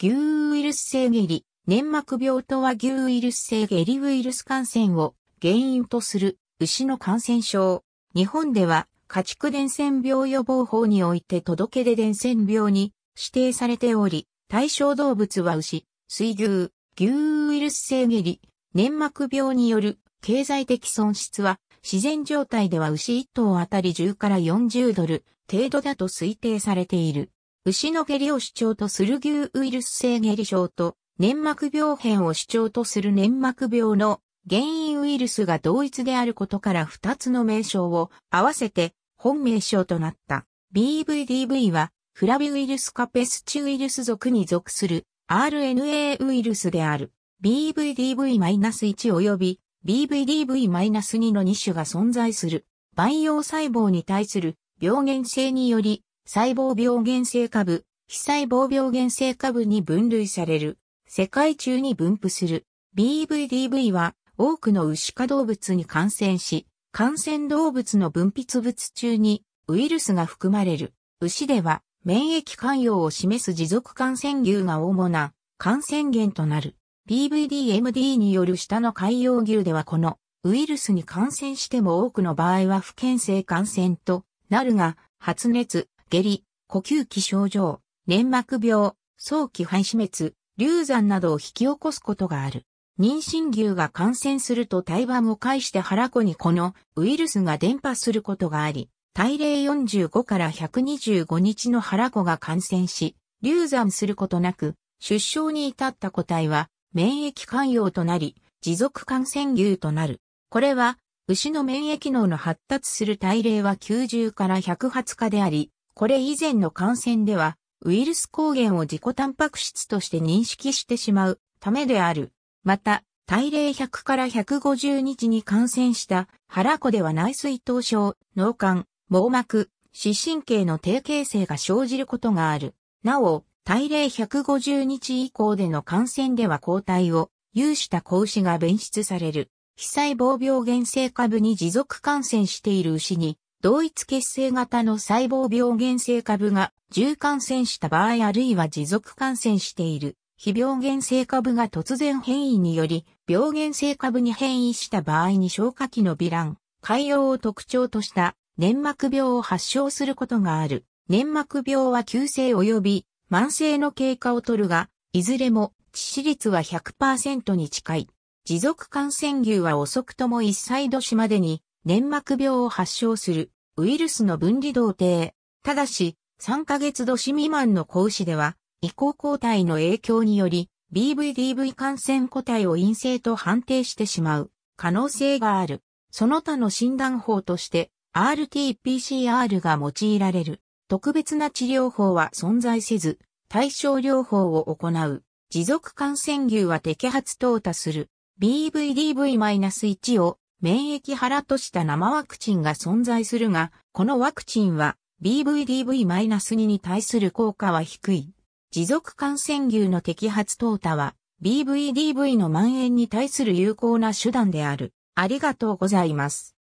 牛ウイルス性下痢、粘膜病とは牛ウイルス性下痢ウイルス感染を原因とする牛の感染症。日本では家畜伝染病予防法において届け出伝染病に指定されており、対象動物は牛、水牛、牛ウイルス性下痢、粘膜病による経済的損失は自然状態では牛1頭あたり10から40ドル程度だと推定されている。牛の下痢を主張とする牛ウイルス性下痢症と粘膜病変を主張とする粘膜病の原因ウイルスが同一であることから2つの名称を合わせて本名称となった。BVDV はフラビウイルスカペスチウイルス属に属する RNA ウイルスである。BVDV-1 及び BVDV-2 の2種が存在する。培養細胞に対する病原性により細胞病原性株、非細胞病原性株に分類される。世界中に分布する。BVDV は多くの牛化動物に感染し、感染動物の分泌物中にウイルスが含まれる。牛では免疫関与を示す持続感染牛が主な感染源となる。BVDMD による下の海洋牛ではこのウイルスに感染しても多くの場合は不健性感染となるが、発熱、下痢、呼吸器症状、粘膜病、早期肺死滅、流産などを引き起こすことがある。妊娠牛が感染すると胎盤を介して腹子にこのウイルスが伝播することがあり、体齢45から125日の腹子が感染し、流産することなく、出生に至った個体は免疫寛容となり、持続感染牛となる。これは、牛の免疫能の発達する体齢は90から120日であり、これ以前の感染では、ウイルス抗原を自己タンパク質として認識してしまうためである。また、体齢100から150日に感染した腹子では内水頭症、脳幹、網膜、視神経の低形成が生じることがある。なお、体齢150日以降での感染では抗体を有した子牛が弁出される。被細胞病原性株に持続感染している牛に同一血清型の細胞病原性株が重感染した場合あるいは持続感染している非病原性株が突然変異により病原性株に変異した場合に消化器の微ン、海洋を特徴とした粘膜病を発症することがある。粘膜病は急性及び慢性の経過をとるが、いずれも致死率は100%に近い。持続感染牛は遅くとも1歳年までに粘膜病を発症するウイルスの分離同定。ただし、3ヶ月年未満の子牛では、移行抗体の影響により、BVDV 感染個体を陰性と判定してしまう可能性がある。その他の診断法として RT-PCR が用いられる。特別な治療法は存在せず、対症療法を行う。持続感染牛は摘発淘汰する。BVDV-1 を免疫払とした生ワクチンが存在するが、このワクチンは BVDV-2 に対する効果は低い。持続感染牛の摘発淘汰は BVDV の蔓延に対する有効な手段である。ありがとうございます。